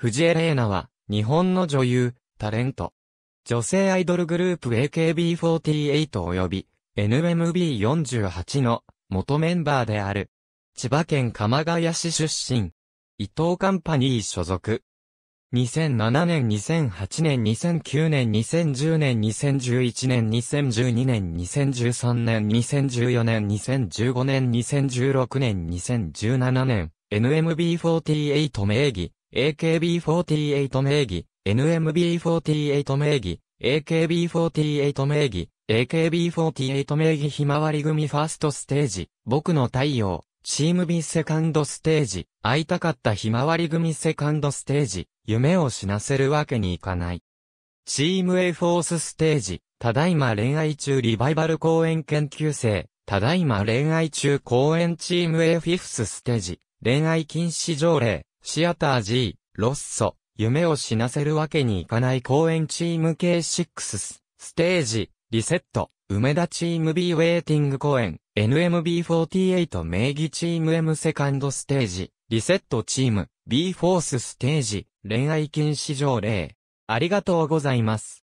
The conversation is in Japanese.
藤江玲奈は、日本の女優、タレント。女性アイドルグループ AKB48 及び NMB48 の元メンバーである。千葉県鎌ヶ谷市出身。伊藤カンパニー所属。2007年、2008年、2009年、2010年、2011年、2012年、2013年、2014年、2015年、2016年、2017年、NMB48 名義、AKB48 名義、NMB48 名義、AKB48 名義、AKB48 名義ひまわり組ファーストステージ、僕の太陽、チーム B セカンドステージ、会いたかったひまわり組セカンドステージ、夢を死なせるわけにいかない。チーム A フォースステージ、ただいま恋愛中リバイバル公演研究生、ただいま恋愛中公演チーム A フィフスステージ、恋愛禁止条例、シアター G、ロッソ、夢を死なせるわけにいかない公演チーム K6 ス、ステージ、リセット、梅田チーム B ウェイティング公演、NMB48 名義チーム M セカンドステージ、リセットチーム、B フォースステージ、恋愛禁止条例。ありがとうございます。